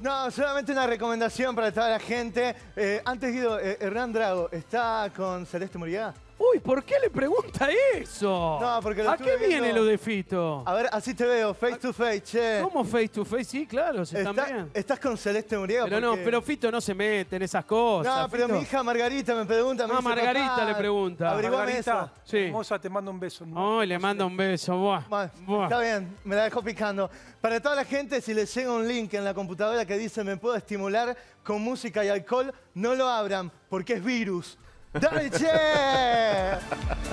No, solamente una recomendación para toda la gente. Eh, antes, Guido, eh, Hernán Drago, ¿está con Celeste Muriá? Uy, ¿por qué le pregunta eso? No, porque lo ¿A qué viene lo de Fito? A ver, así te veo, face to face, che. ¿Cómo face to face? Sí, claro, sí, Está, Estás con Celeste Muriega? Pero no, pero Fito no se mete en esas cosas. No, pero mi hija Margarita me pregunta. Me ah, Margarita le pregunta. Margarita, Sí. Hermosa, te mando un beso. ¿no? le mando un beso. Está bien, me la dejo picando. Para toda la gente, si les llega un link en la computadora que dice me puedo estimular con música y alcohol, no lo abran porque es virus.